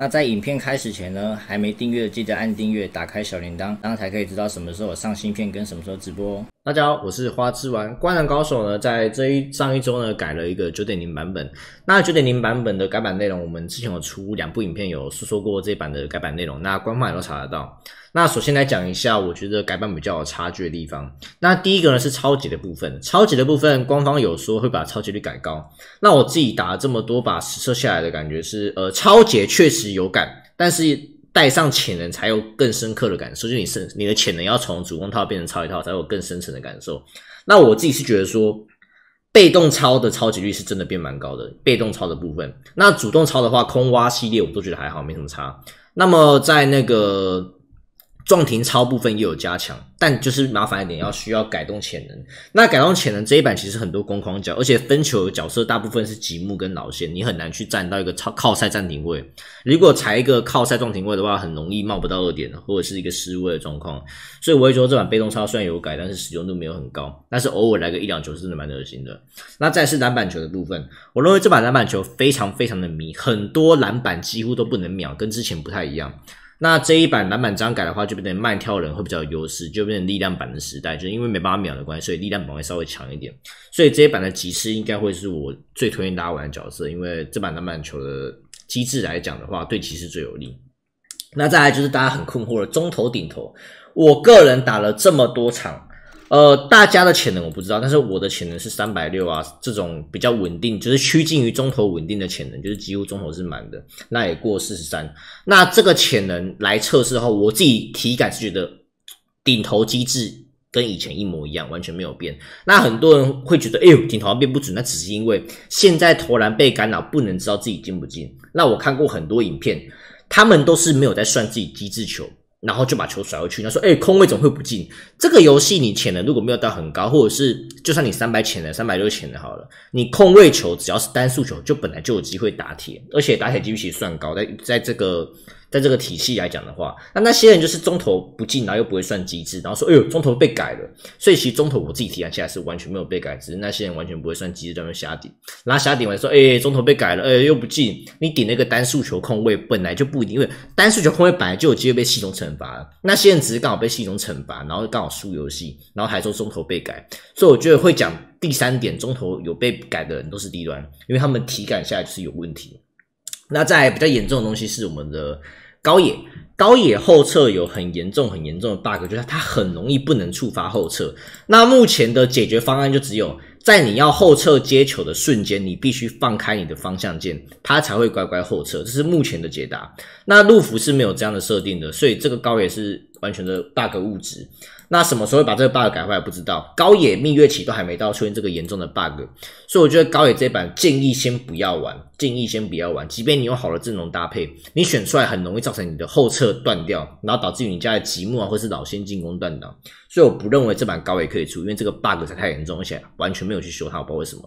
那在影片开始前呢，还没订阅记得按订阅，打开小铃铛，然后才可以知道什么时候上新片跟什么时候直播。大家好，我是花之丸。《观澜高手》呢，在这一上一周呢，改了一个九点零版本。那九点零版本的改版内容，我们之前有出两部影片有诉说过这版的改版内容。那官方也都查得到。那首先来讲一下，我觉得改版比较有差距的地方。那第一个呢是超级的部分，超级的部分官方有说会把超级率改高。那我自己打了这么多把实测下来的感觉是，呃，超级确实有改，但是。带上潜能才有更深刻的感受，就你深，你的潜能要从主动套变成超一套，才有更深层的感受。那我自己是觉得说，被动超的超级率是真的变蛮高的，被动超的部分。那主动超的话，空挖系列我都觉得还好，没什么差。那么在那个。撞停超部分也有加强，但就是麻烦一点，要需要改动潜能。那改动潜能这一版其实很多攻框角，而且分球的角色大部分是吉木跟老线，你很难去站到一个超靠塞暂停位。如果踩一个靠塞撞停位的话，很容易冒不到二点的，或者是一个失位的状况。所以我会说，这版被动超虽然有改，但是使用度没有很高。但是偶尔来个一两球，是真的蛮恶心的。那再是篮板球的部分，我认为这版篮板球非常非常的迷，很多篮板几乎都不能秒，跟之前不太一样。那这一版篮板张改的话，就变成慢跳人会比较有优势，就变成力量版的时代，就因为没办法秒的关系，所以力量版会稍微强一点。所以这一版的骑士应该会是我最推荐大家玩的角色，因为这版篮板球的机制来讲的话，对骑士最有利。那再来就是大家很困惑的中头顶投，我个人打了这么多场。呃，大家的潜能我不知道，但是我的潜能是三百六啊，这种比较稳定，就是趋近于中投稳定的潜能，就是几乎中投是满的，那也过四十三。那这个潜能来测试后，我自己体感是觉得顶投机制跟以前一模一样，完全没有变。那很多人会觉得，哎呦，顶投变不准，那只是因为现在投篮被干扰，不能知道自己进不进。那我看过很多影片，他们都是没有在算自己机制球。然后就把球甩回去。他说：“哎，空位怎么会不进？这个游戏你潜的如果没有到很高，或者是就算你三百潜的，三百六潜的，好了，你空位球只要是单数球，就本来就有机会打铁，而且打铁几率其实算高。在在这个。”在这个体系来讲的话，那那些人就是中投不进，然后又不会算机制，然后说：“哎呦，中投被改了。”所以其实中投我自己体感起来是完全没有被改，只是那些人完全不会算机制，在那瞎顶，然后瞎顶完说：“哎，中投被改了。”哎，又不进，你顶那个单数球空位本来就不一定，因为单数球空位本来就有机会被系统惩罚，那些人只是刚好被系统惩罚，然后刚好输游戏，然后还说中投被改。所以我觉得会讲第三点，中投有被改的人都是低端，因为他们体感下来就是有问题。那在比较严重的东西是我们的高野，高野后侧有很严重很严重的 bug，就是它很容易不能触发后侧。那目前的解决方案就只有在你要后撤接球的瞬间，你必须放开你的方向键，它才会乖乖后撤。这是目前的解答。那陆服是没有这样的设定的，所以这个高野是。完全的 bug 物质，那什么时候把这个 bug 改回来不知道。高野蜜月期都还没到，出现这个严重的 bug，所以我觉得高野这版建议先不要玩，建议先不要玩。即便你有好的阵容搭配，你选出来很容易造成你的后撤断掉，然后导致于你家的积木啊，或是老仙进攻断档。所以我不认为这版高野可以出，因为这个 bug 太严重，而且完全没有去修它，我不知道为什么。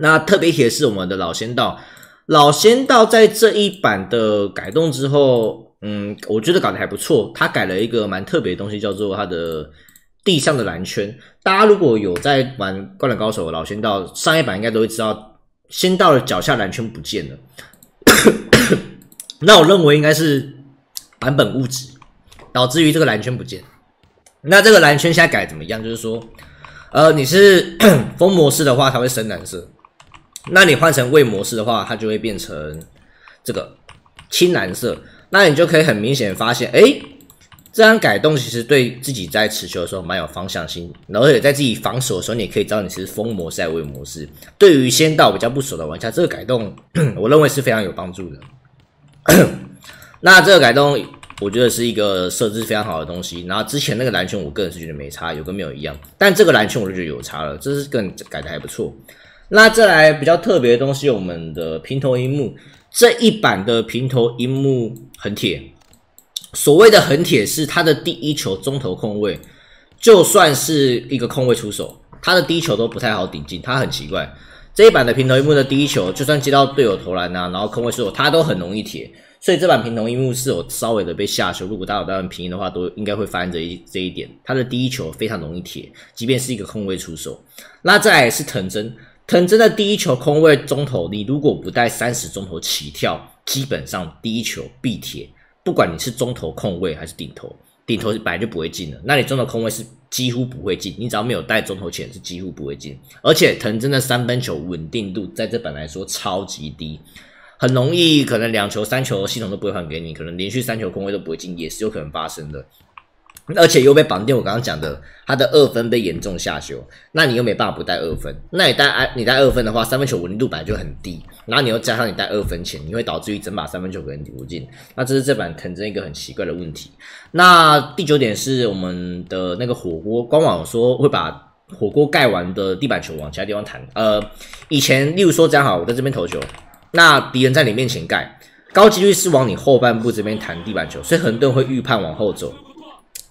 那特别也是我们的老仙道，老仙道在这一版的改动之后。嗯，我觉得搞得还不错。他改了一个蛮特别的东西，叫做他的地上的蓝圈。大家如果有在玩《灌篮高手》，老仙道上一版应该都会知道，仙道的脚下蓝圈不见了。那我认为应该是版本物质导致于这个蓝圈不见。那这个蓝圈现在改怎么样？就是说，呃，你是风 模式的话，它会深蓝色；那你换成位模式的话，它就会变成这个青蓝色。那你就可以很明显发现，哎，这样改动其实对自己在持球的时候蛮有方向性，然后也在自己防守的时候，你可以知道你是封魔赛位模式。对于先到比较不熟的玩家，这个改动 我认为是非常有帮助的。那这个改动我觉得是一个设置非常好的东西。然后之前那个蓝圈，我个人是觉得没差，有个没有一样，但这个蓝圈我就觉得有差了，这是更改的还不错。那再来比较特别的东西，我们的平头荧幕。这一版的平头一木很铁，所谓的很铁是他的第一球中投空位，就算是一个空位出手，他的第一球都不太好顶进。他很奇怪，这一版的平头一木的第一球，就算接到队友投篮啊，然后空位出手，他都很容易铁。所以这版平头一木是有稍微的被下修，如果大家打平的话，都应该会发现这一这一点，他的第一球非常容易铁，即便是一个空位出手。那再是藤真。藤真的第一球空位中投，你如果不带三十中投起跳，基本上第一球必铁。不管你是中投空位还是顶投，顶投是本来就不会进的。那你中投空位是几乎不会进，你只要没有带中投起，是几乎不会进。而且藤真的三分球稳定度在这本来说超级低，很容易可能两球三球系统都不会还给你，可能连续三球空位都不会进，也是有可能发生的。而且又被绑定，我刚刚讲的，他的二分被严重下修，那你又没办法不带二分，那你带你带二分的话，三分球稳定度本来就很低，然后你又加上你带二分钱，你会导致于整把三分球可能投不进，那这是这版存真一个很奇怪的问题。那第九点是我们的那个火锅官网说会把火锅盖完的地板球往其他地方弹，呃，以前例如说，样好我在这边投球，那敌人在你面前盖，高几率是往你后半部这边弹地板球，所以多顿会预判往后走。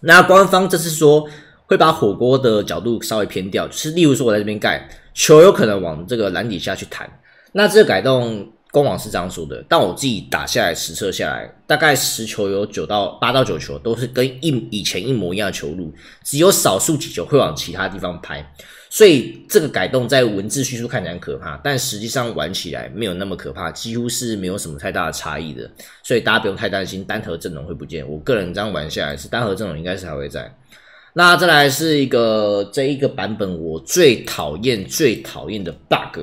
那官方这次说会把火锅的角度稍微偏掉，就是例如说我在这边盖球，有可能往这个篮底下去弹。那这个改动，官网是这样说的，但我自己打下来实测下来，大概十球有九到八到九球都是跟一以前一模一样的球路，只有少数几球会往其他地方拍。所以这个改动在文字叙述看起来很可怕，但实际上玩起来没有那么可怕，几乎是没有什么太大的差异的。所以大家不用太担心单核阵容会不见。我个人这样玩下来是单核阵容应该是还会在。那再来是一个这一个版本我最讨厌最讨厌的 bug，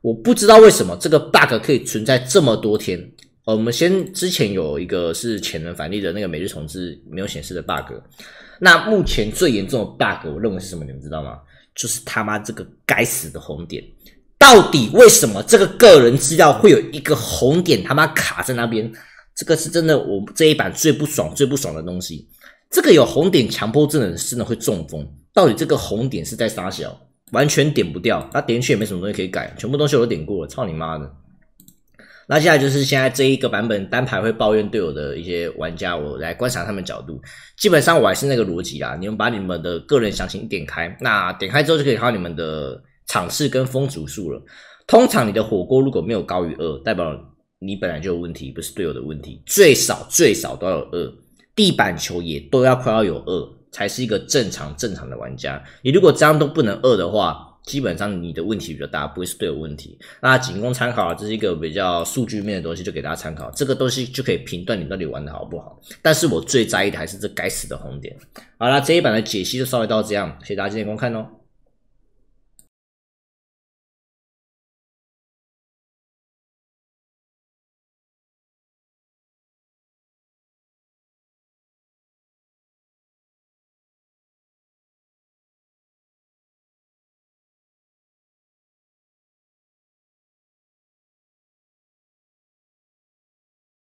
我不知道为什么这个 bug 可以存在这么多天。呃，我们先之前有一个是潜能返利的那个每日重置没有显示的 bug。那目前最严重的 bug 我认为是什么？你们知道吗？就是他妈这个该死的红点，到底为什么这个个人资料会有一个红点？他妈卡在那边，这个是真的，我这一版最不爽、最不爽的东西。这个有红点强迫症的人真的会中风。到底这个红点是在啥？小完全点不掉，他点去也没什么东西可以改，全部东西我都点过了。操你妈的！那接下来就是现在这一个版本单排会抱怨队友的一些玩家，我来观察他们角度。基本上我还是那个逻辑啊，你们把你们的个人详情点开，那点开之后就可以看到你们的场次跟风组数了。通常你的火锅如果没有高于二，代表你本来就有问题，不是队友的问题。最少最少都要二，地板球也都要快要有二，才是一个正常正常的玩家。你如果这样都不能二的话，基本上你的问题比较大，不会是对友问题。那仅供参考这是一个比较数据面的东西，就给大家参考。这个东西就可以评断你到底玩的好不好。但是我最在意的还是这该死的红点。好了，这一版的解析就稍微到这样，谢谢大家今天观看哦。